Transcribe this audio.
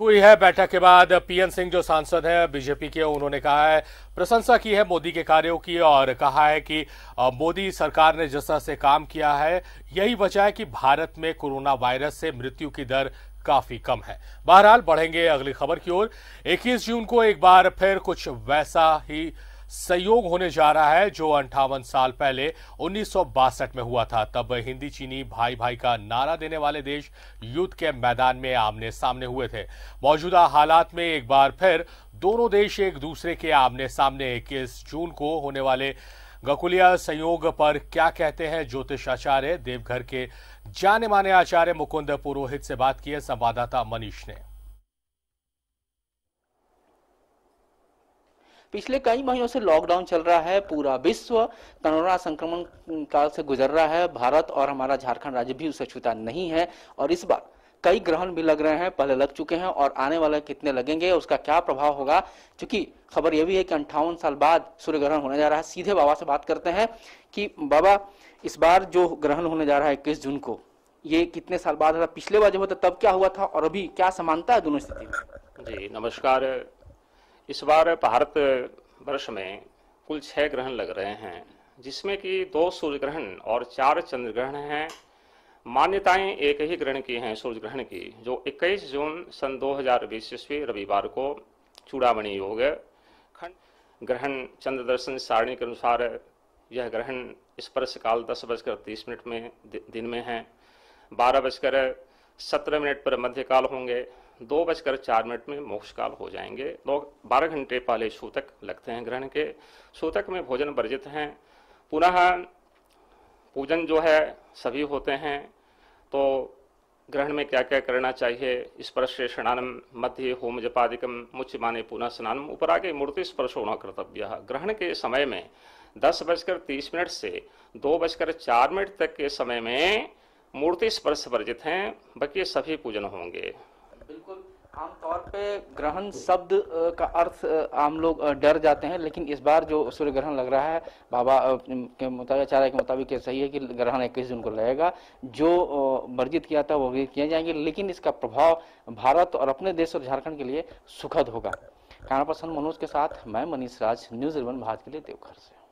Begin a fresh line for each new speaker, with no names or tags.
हुई है बैठक के बाद पीएन सिंह जो सांसद हैं बीजेपी के उन्होंने कहा है प्रशंसा की है मोदी के कार्यों की और कहा है कि मोदी सरकार ने जिस तरह से काम किया है यही वजह है कि भारत में कोरोना वायरस से मृत्यु की दर काफी कम है बहरहाल बढ़ेंगे अगली खबर की ओर 21 जून को एक बार फिर कुछ वैसा ही संयोग होने जा रहा है जो अंठावन साल पहले उन्नीस में हुआ था तब हिंदी चीनी भाई भाई का नारा देने वाले देश युद्ध के मैदान में आमने सामने हुए थे मौजूदा हालात में एक बार फिर दोनों देश एक दूसरे के आमने सामने इक्कीस जून को होने वाले गकुलिया संयोग पर क्या कहते हैं ज्योतिष आचार्य देवघर के जाने माने आचार्य मुकुंद पुरोहित से बात की है संवाददाता मनीष ने
पिछले कई महीनों से लॉकडाउन चल रहा है पूरा विश्व कोरोना संक्रमण काल से गुजर रहा है भारत और हमारा झारखंड राज्य भी उसे छूता नहीं है और इस बार कई ग्रहण भी लग रहे हैं पहले लग चुके हैं और आने वाले कितने लगेंगे उसका क्या प्रभाव होगा क्योंकि खबर यह भी है कि अंठावन साल बाद सूर्य ग्रहण होने जा रहा है सीधे बाबा से बात करते हैं कि बाबा इस बार जो ग्रहण होने जा रहा है इक्कीस जून को ये कितने साल बाद पिछले बार जब होता तब क्या हुआ था और अभी क्या समानता है दोनों स्थिति में जी नमस्कार इस बार भारत
वर्ष में कुल छः ग्रहण लग रहे हैं जिसमें कि दो सूर्य ग्रहण और चार चंद्र ग्रहण हैं मान्यताएं एक ही ग्रहण की हैं सूर्य ग्रहण की जो 21 जून सन 2020 हजार ईस्वी रविवार को चूड़ामणि योग खंड ग्रहण चंद्र दर्शन सारणी के अनुसार यह ग्रहण स्पर्श काल दस बजकर तीस मिनट में दिन में है बारह बजकर सत्रह मिनट पर मध्यकाल होंगे दो बजकर चार मिनट में मोक्ष काल हो जाएंगे लोग बारह घंटे पहले सूतक लगते हैं ग्रहण के सूतक में भोजन वर्जित हैं पुनः पूजन जो है सभी होते हैं तो ग्रहण में क्या क्या करना चाहिए स्पर्श स्नानम मध्य होम जपादिकम माने पुनः स्नानम ऊपर आगे मूर्ति स्पर्श होना कर्तव्य ग्रहण के समय में दस बजकर तीस मिनट से दो बजकर चार मिनट तक के समय में मूर्ति स्पर्श वर्जित हैं बाकी सभी पूजन होंगे
आमतौर पे ग्रहण शब्द का अर्थ आम लोग डर जाते हैं लेकिन इस बार जो सूर्य ग्रहण लग रहा है बाबा के मुताबिक आचार्य के मुताबिक ये सही है कि ग्रहण इक्कीस जून को लगेगा जो वर्जित किया था वो वर्जित किए जाएंगे लेकिन इसका प्रभाव भारत और अपने देश और झारखंड के लिए सुखद होगा कानापसंद मनोज के साथ मैं मनीष राज न्यूज इलेवन भारत के लिए देवघर से